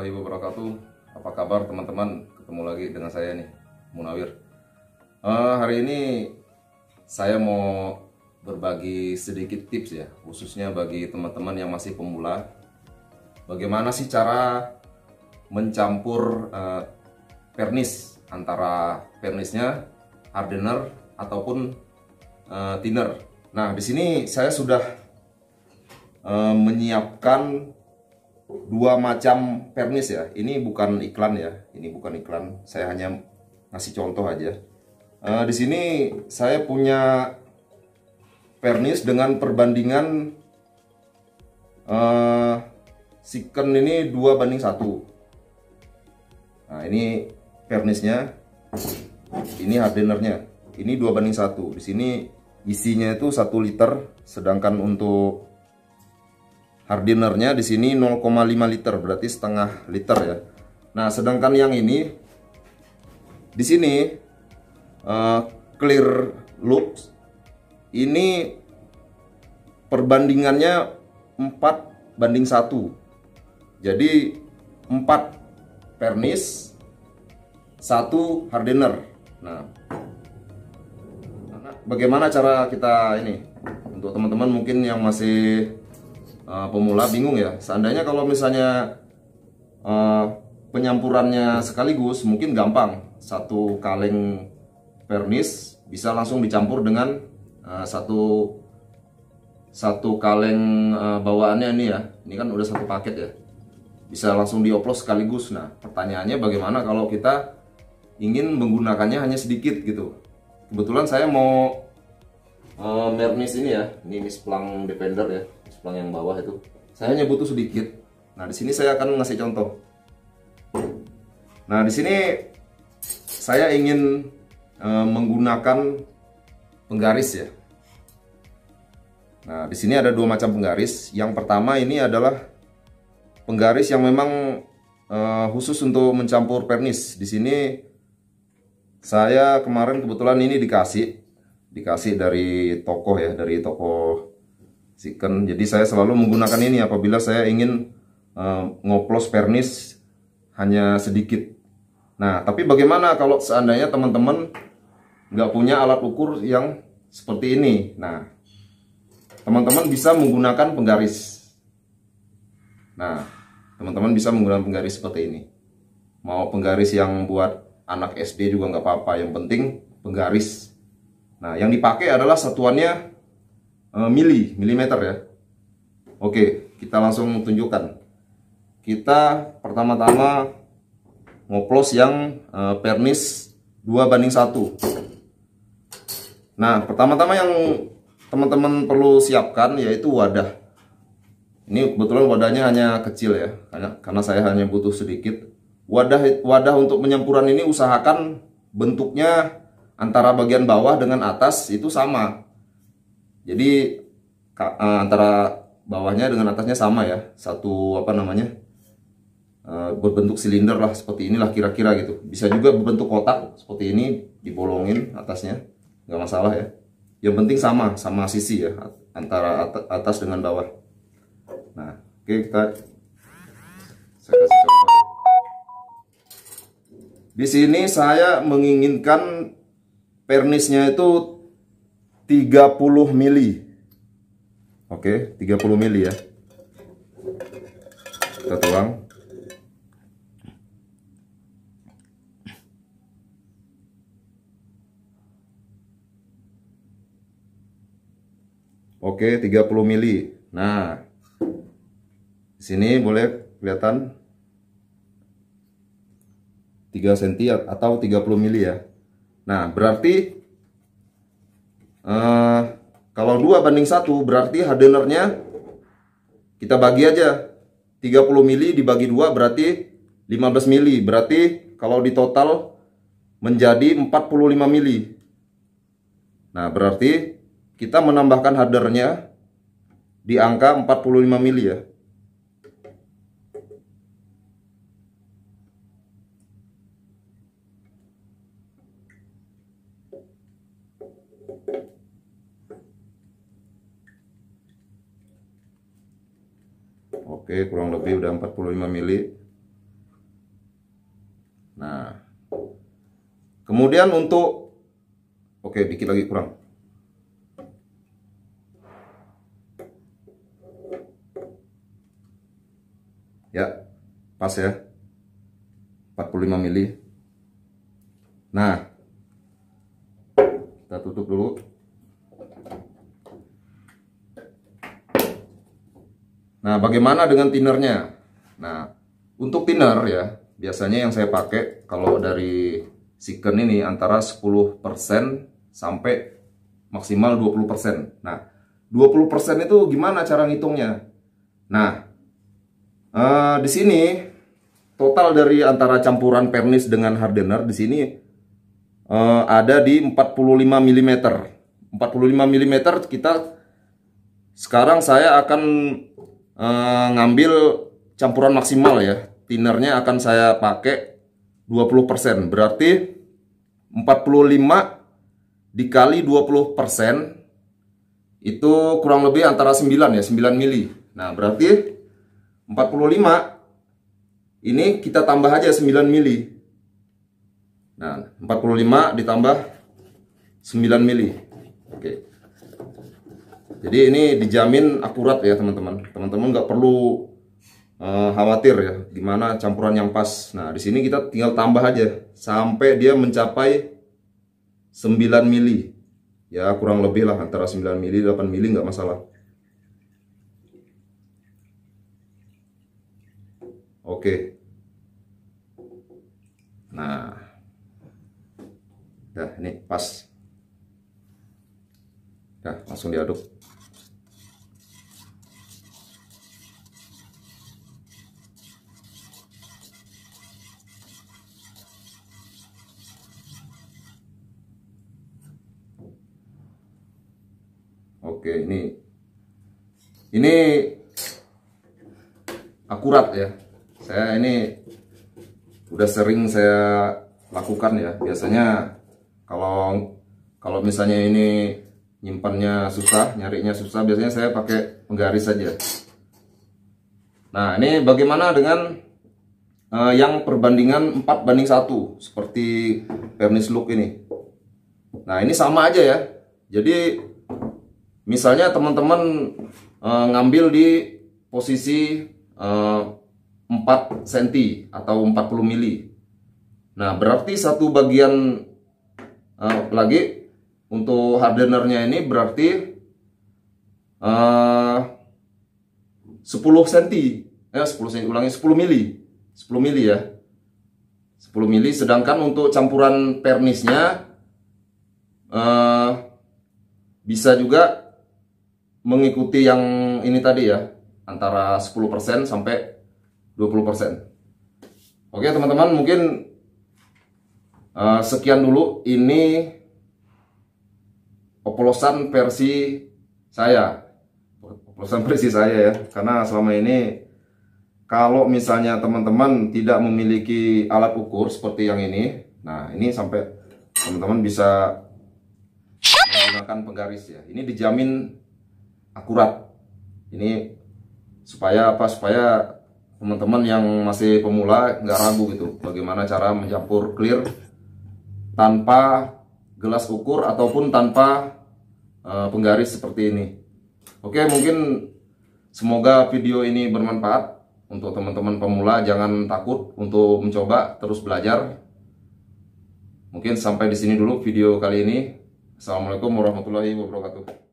warahmatullahi wabarakatuh Apa kabar teman-teman? Ketemu lagi dengan saya nih, Munawir uh, Hari ini saya mau berbagi sedikit tips ya Khususnya bagi teman-teman yang masih pemula Bagaimana sih cara mencampur uh, pernis Antara pernisnya, hardener, ataupun uh, thinner Nah, di sini saya sudah uh, menyiapkan dua macam pernis ya. Ini bukan iklan ya. Ini bukan iklan. Saya hanya ngasih contoh aja. Uh, di sini saya punya pernis dengan perbandingan uh, eh, siken ini dua banding satu. Nah ini pernisnya, ini hardenernya. Ini dua banding satu. Di sini isinya itu satu liter, sedangkan untuk Hardenernya di sini 0,5 liter berarti setengah liter ya nah sedangkan yang ini di sini uh, clear loop ini perbandingannya 4 banding 1 jadi 4 pernis 1 hardener nah bagaimana cara kita ini untuk teman-teman mungkin yang masih uh, pemula bingung ya. Seandainya kalau misalnya uh, penyampurannya sekaligus mungkin gampang. Satu kaleng vernis bisa langsung dicampur dengan uh, satu satu kaleng uh, bawaannya ini ya. Ini kan udah satu paket ya. Bisa langsung dioplos sekaligus. Nah, pertanyaannya bagaimana kalau kita ingin menggunakannya hanya sedikit gitu. Kebetulan saya mau uh, mernis ini ya. Ini Plang defender ya Splang yang bawah itu. Saya nyebut tuh sedikit. Nah, di sini saya akan ngasih contoh. Nah, di sini saya ingin e, menggunakan penggaris ya. Nah, di sini ada dua macam penggaris. Yang pertama ini adalah penggaris yang memang e, khusus untuk mencampur pernis. Di sini saya kemarin kebetulan ini dikasih dikasih dari toko ya, dari toko siken jadi saya selalu menggunakan ini apabila saya ingin uh, ngoplos pernis hanya sedikit nah tapi bagaimana kalau seandainya teman-teman nggak punya alat ukur yang seperti ini nah teman-teman bisa menggunakan penggaris nah teman-teman bisa menggunakan penggaris seperti ini mau penggaris yang buat anak SD juga nggak apa-apa yang penting penggaris nah yang dipakai adalah satuannya Eh, mili, milimeter ya. Oke, kita langsung tunjukkan. Kita pertama-tama ngoplos yang eh, pernis 2 banding 1. Nah, pertama-tama yang teman-teman perlu siapkan yaitu wadah. Ini kebetulan wadahnya hanya kecil ya, karena, karena saya hanya butuh sedikit. Wadah wadah untuk penyempuran ini usahakan bentuknya antara bagian bawah dengan atas itu sama jadi eh, antara bawahnya dengan atasnya sama ya satu apa namanya eh, berbentuk silinder lah seperti inilah kira-kira gitu bisa juga berbentuk kotak seperti ini dibolongin atasnya nggak masalah ya yang penting sama sama sisi ya antara atas dengan bawah nah oke okay, kita saya kasih coba. di sini saya menginginkan pernisnya itu 30 mili. Oke, 30 mili ya. Kita tuang. Oke, 30 mili. Nah, di sini boleh kelihatan 3 cm atau 30 mili ya. Nah, berarti Uh, kalau 2 banding 1 berarti hardenernya kita bagi aja 30 mili dibagi 2 berarti 15 mili berarti kalau di total menjadi 45 mili nah berarti kita menambahkan hardernya di angka 45 mili ya Oke, kurang lebih udah 45 mili. Nah. Kemudian untuk Oke, dikit lagi kurang. Ya. Pas ya. 45 mili. Nah, Nah, bagaimana dengan tinernya? Nah, untuk thinner ya, biasanya yang saya pakai kalau dari Siken ini antara 10% sampai maksimal 20%. Nah, 20% itu gimana cara ngitungnya? Nah, uh, di sini total dari antara campuran pernis dengan hardener di sini uh, ada di 45 mm. 45 mm kita sekarang saya akan Eh, ngambil campuran maksimal ya. Tinernya akan saya pakai 20%. Berarti 45 dikali 20% itu kurang lebih antara 9 ya, 9 mili. Nah, berarti 45 ini kita tambah aja 9 mili. Nah, 45 ditambah 9 mili. Oke. Jadi ini dijamin akurat ya teman-teman. Teman-teman nggak perlu uh, khawatir ya gimana campuran yang pas. Nah, di sini kita tinggal tambah aja sampai dia mencapai 9 mili. Ya, kurang lebih lah antara 9 mili 8 mili nggak masalah. Oke. Nah. Nah, ini pas. Nah, langsung diaduk. Oke, ini ini akurat ya. Saya ini udah sering saya lakukan ya. Biasanya kalau kalau misalnya ini nyimpannya susah, nyarinya susah, biasanya saya pakai penggaris saja. Nah, ini bagaimana dengan uh, yang perbandingan 4 banding 1 seperti vernis Look ini. Nah, ini sama aja ya. Jadi misalnya teman-teman uh, ngambil di posisi uh, 4 cm atau 40 mili. Nah, berarti satu bagian uh, lagi untuk hardenernya ini berarti uh, 10 cm ya eh, 10 cm eh, ulangi 10 mili 10 mili ya 10 mili sedangkan untuk campuran pernisnya uh, bisa juga mengikuti yang ini tadi ya antara 10% sampai 20% oke teman-teman mungkin uh, sekian dulu ini oplosan versi saya oplosan versi saya ya karena selama ini kalau misalnya teman-teman tidak memiliki alat ukur seperti yang ini nah ini sampai teman-teman bisa menggunakan penggaris ya ini dijamin akurat ini supaya apa supaya teman-teman yang masih pemula nggak ragu gitu bagaimana cara mencampur clear tanpa gelas ukur ataupun tanpa uh, penggaris seperti ini oke mungkin semoga video ini bermanfaat untuk teman-teman pemula jangan takut untuk mencoba terus belajar mungkin sampai di sini dulu video kali ini assalamualaikum warahmatullahi wabarakatuh